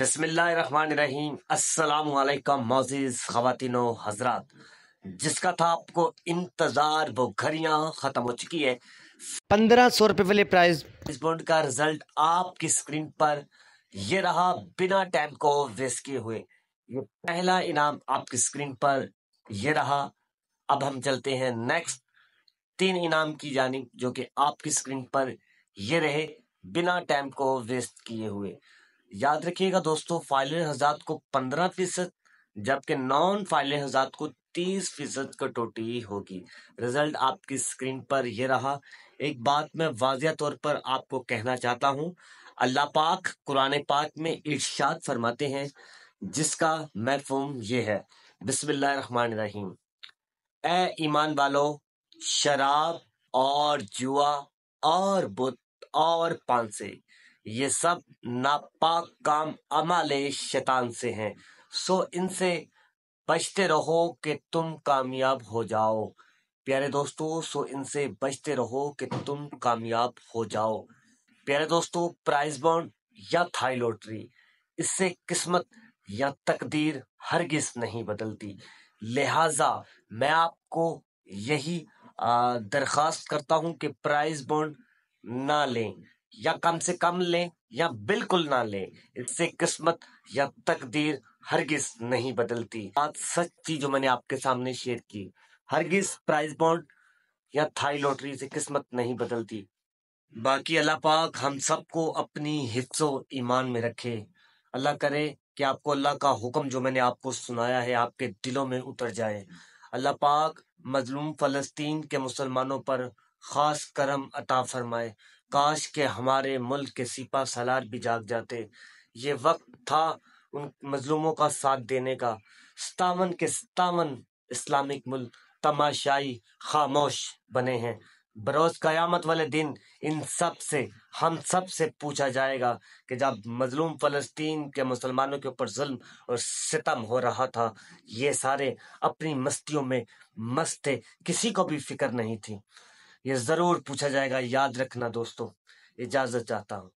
बसमीम असलकम मोजीज़ जिसका था आपको इंतज़ार वो घड़ियां ख़त्म हो चुकी है पंद्रह सौ रुपए वाले प्राइस इस बॉन्ड का रिजल्ट आपकी स्क्रीन पर ये रहा बिना टाइम को वेस्ट किए हुए ये पहला इनाम आपकी स्क्रीन पर यह रहा अब हम चलते हैं नेक्स्ट तीन इनाम की जानी जो कि आपकी स्क्रीन पर ये रहे बिना टाइम को वेस्ट किए हुए याद रखिएगा दोस्तों फाइल हजात को पंद्रह फीसद जबकि नॉन फाइल हजात को तीस फीसद कटौती होगी रिजल्ट आपकी स्क्रीन पर यह रहा एक बात मैं वाजिया तौर पर आपको कहना चाहता हूँ अल्लाह पाक कुरान पाक में इर्शाद फरमाते हैं जिसका महफूम ये है बिस्मिल्लाहिर्रहमानिर्रहीम ए ईमान वालो शराब और जुआ और बुत और पानसे ये सब नापाक काम अमाले शैतान से हैं सो इनसे बचते रहो कि तुम कामयाब हो जाओ प्यारे दोस्तों सो इनसे बचते रहो कि तुम कामयाब हो जाओ प्यारे दोस्तों प्राइज बॉन्ड या थाई लॉटरी इससे किस्मत या तकदीर हरगिज नहीं बदलती लिहाजा मैं आपको यही दरख्वास्त करता हूं कि प्राइज बॉन्ड ना लें या कम से कम लें या बिल्कुल ना लें इससे किस्मत या तकदीर हरगिज नहीं बदलती बात सच थी जो मैंने आपके सामने शेयर की हरगिज प्राइज बॉन्ड या थाई लॉटरी से किस्मत नहीं बदलती बाकी अल्लाह पाक हम सबको अपनी हिस्सों ईमान में रखे अल्लाह करे कि आपको अल्लाह का हुक्म जो मैंने आपको सुनाया है आपके दिलों में उतर जाए अल्लाह पाक मजलूम फलस्तीन के मुसलमानों पर खास करम अता फरमाए काश के हमारे मुल्क के सिपा सलार भी जाग जाते ये वक्त था उन मजलूमों का साथ देने का सतावन के सतावन इस्लामिक मुल्क तमाशाई खामोश बने हैं बरोज क़यामत वाले दिन इन सब से हम सब से पूछा जाएगा कि जब मजलूम फ़लस्तीन के मुसलमानों के ऊपर जुल्म और सितम हो रहा था ये सारे अपनी मस्तियों में मस्त थे किसी को भी फिक्र नहीं थी ये ज़रूर पूछा जाएगा याद रखना दोस्तों इजाज़त चाहता हूँ